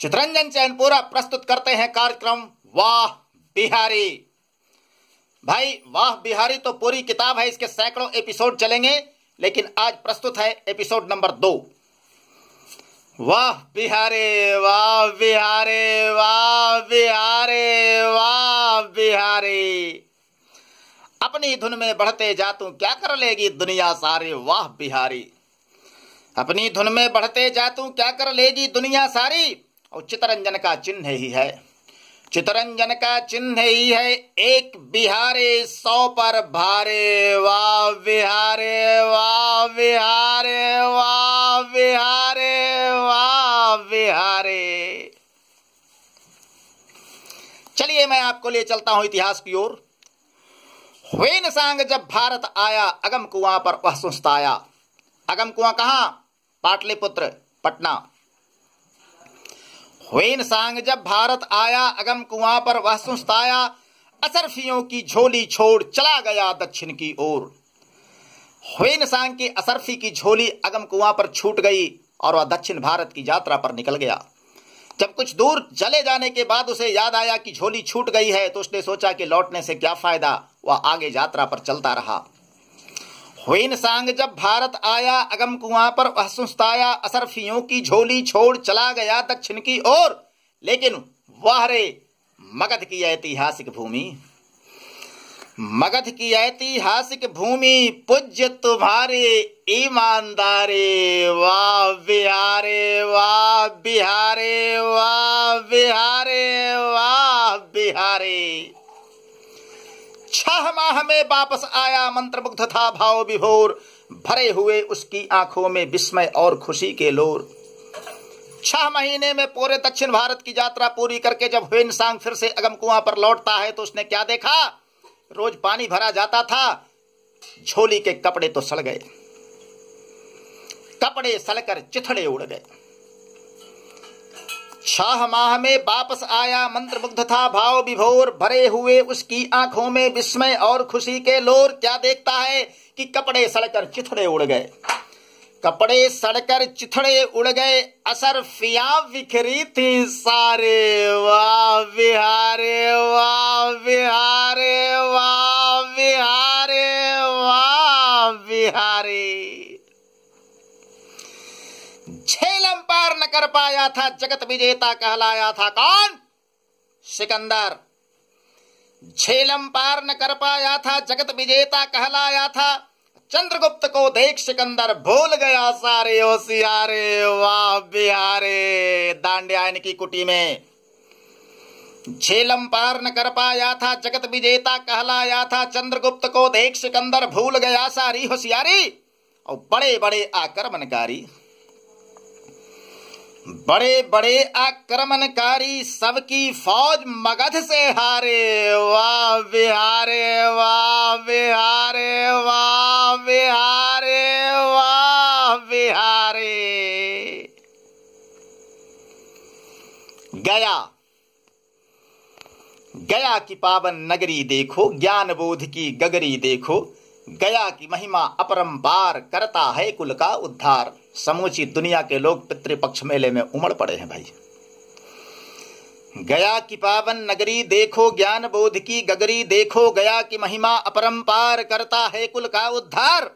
चित्रंजन चैनपुरा प्रस्तुत करते हैं कार्यक्रम वाह बिहारी भाई वाह बिहारी तो पूरी किताब है इसके सैकड़ों एपिसोड चलेंगे लेकिन आज प्रस्तुत है एपिसोड नंबर दो वाह बिहारे वाह बिहारे वाह बिहारे वाह बिहारी अपनी धुन में बढ़ते जा तू क्या कर लेगी दुनिया सारी वाह बिहारी अपनी धुन में बढ़ते जा तू क्या कर लेगी दुनिया सारी और चितरंजन का चिन्ह ही है चितरंजन का चिन्ह ही है एक बिहारे सौ पर भारे वाह बिहारे वाह बिहारे वाह बिहारे वाह बिहारे चलिए मैं आपको ले चलता हूं इतिहास की ओर वेन सांग जब भारत आया अगम कुआं पर वह सुस्ताया अगम कुआं कहा पाटलिपुत्र पटना हुएन सांग जब भारत आया अगम कुआं पर वह सुस्ताया असरफियों की झोली छोड़ चला गया दक्षिण की ओर हुईन सांग की असरफी की झोली अगम कुआं पर छूट गई और वह दक्षिण भारत की यात्रा पर निकल गया जब कुछ दूर चले जाने के बाद उसे याद आया कि झोली छूट गई है तो उसने सोचा कि लौटने से क्या फायदा वह आगे यात्रा पर चलता रहा ह्वेनसांग जब भारत आया अगम कुआं पर वह सुस्ताया असरफियों की झोली छोड़ चला गया दक्षिण की ओर लेकिन वह रे मगध की ऐतिहासिक भूमि मगध की ऐतिहासिक भूमि पूज्य तुम्हारे ईमानदारे वाह बिहारे वाह बिहारे वाह बिहारे वाह बिहारे छह माह में वापस आया मंत्रमुग्ध था भाव विभोर भरे हुए उसकी आंखों में विस्मय और खुशी के लोर छह महीने में पूरे दक्षिण भारत की यात्रा पूरी करके जब हुए इंसान फिर से अगम कुआ पर लौटता है तो उसने क्या देखा रोज पानी भरा जाता था झोली के कपड़े तो सड़ गए कपड़े सलकर चिथड़े उड़ गए शाह माह में वापस आया मंत्र मुग्ध था भाव विभोर भरे हुए उसकी आंखों में विस्मय और खुशी के लोर क्या देखता है कि कपड़े सड़कर चिथड़े उड़ गए कपड़े सड़कर चिथड़े उड़ गए असर फिया बिखरी थी सारे वाह बिहारे वाह बिहारे वाह बिहारे वाह बिहारे न कर पाया था जगत विजेता कहलाया था कौन सिकंदर झेलम पार न कर पाया था जगत विजेता कहलाया था चंद्रगुप्त को देख सिकंदर भूल गया सारे होशियारे वाह बिहारे दांड्यायन की कुटी में झेलम पार न कर पाया था जगत विजेता कहलाया था चंद्रगुप्त को देख सिकंदर भूल गया सारी होशियारी और बड़े बड़े आक्रमणकारी बड़े बड़े आक्रमणकारी सबकी फौज मगध से हारे वाह बिहारे वाह बिहारे वाह बिहारे वाह बिहारे गया गया की पावन नगरी देखो ज्ञान बोध की गगरी देखो गया की महिमा अपरंपार करता है कुल का उद्धार समूची दुनिया के लोग पितृपक्ष मेले में उमड़ पड़े हैं भाई गया की पावन नगरी देखो ज्ञान बोध की गगरी देखो गया की महिमा अपरंपार करता है कुल का उद्धार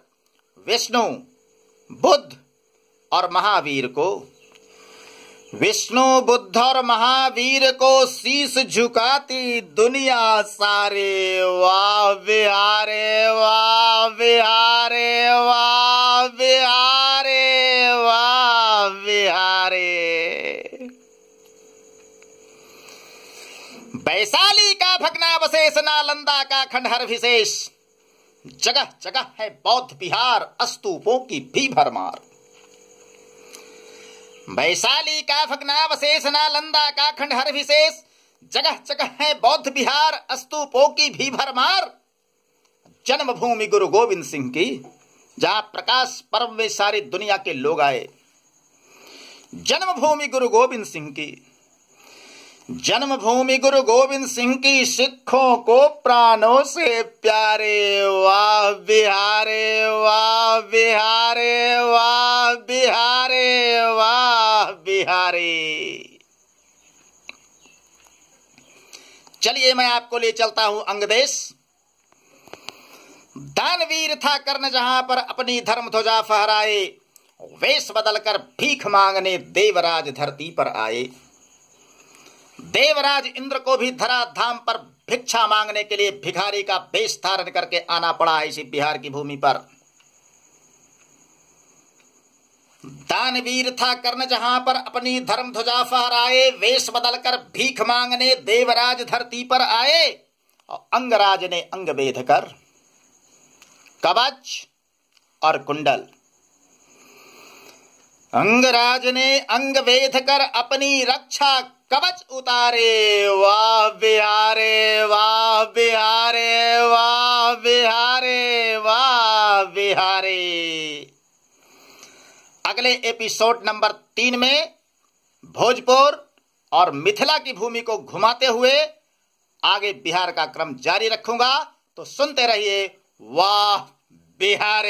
विष्णु बुद्ध और महावीर को विष्णु बुद्ध और महावीर को शीश झुकाती दुनिया सारे वाह बिहारे वाह बिहारे वाह वैशाली का भग्नावशेष नालंदा का खंडहर विशेष जगह जगह है बौद्ध विहार अस्तूपों की भी भरमार वैशाली का भग्नावशेष नालंदा का खंडहर विशेष जगह जगह है बौद्ध बिहार अस्तूपों की भी भरमार जन्मभूमि गुरु गोविंद सिंह की जहां प्रकाश पर्व में सारी दुनिया के लोग आए जन्मभूमि गुरु गोविंद सिंह की जन्मभूमि गुरु गोविंद सिंह की सिखों को प्राणों से प्यारे वाह बिहारे वाह बिहारे वाह बिहारे वाह बिहारे चलिए मैं आपको ले चलता हूं अंगदेश दानवीर था कर्ण जहां पर अपनी धर्म ध्वजा फहराए वेश बदलकर भीख मांगने देवराज धरती पर आए देवराज इंद्र को भी धरा धाम पर भिक्षा मांगने के लिए भिखारी का वेश धारण करके आना पड़ा है इसी बिहार की भूमि पर दानवीर था कर्ण जहां पर अपनी धर्म ध्वजा फहराए वेश बदलकर भीख मांगने देवराज धरती पर आए और अंगराज ने अंग वेध कर कवच और कुंडल अंगराज ने अंग वेध कर अपनी रक्षा कवच उतारे वाह बिहारे वाह बिहारे वाह बिहारे वाह बिहारे अगले एपिसोड नंबर तीन में भोजपुर और मिथिला की भूमि को घुमाते हुए आगे बिहार का क्रम जारी रखूंगा तो सुनते रहिए वाह बिहारे